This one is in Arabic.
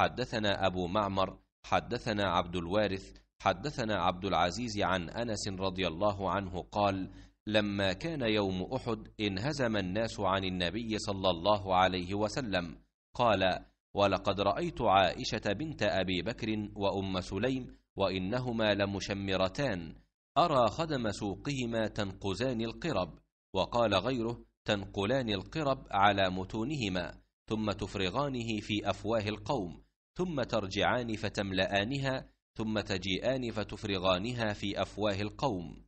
حدثنا أبو معمر حدثنا عبد الوارث حدثنا عبد العزيز عن أنس رضي الله عنه قال لما كان يوم أحد انهزم الناس عن النبي صلى الله عليه وسلم قال ولقد رأيت عائشة بنت أبي بكر وأم سليم وإنهما لمشمرتان أرى خدم سوقهما تنقزان القرب وقال غيره تنقلان القرب على متونهما ثم تفرغانه في أفواه القوم ثم ترجعان فتملأنها ثم تجيئان فتفرغانها في أفواه القوم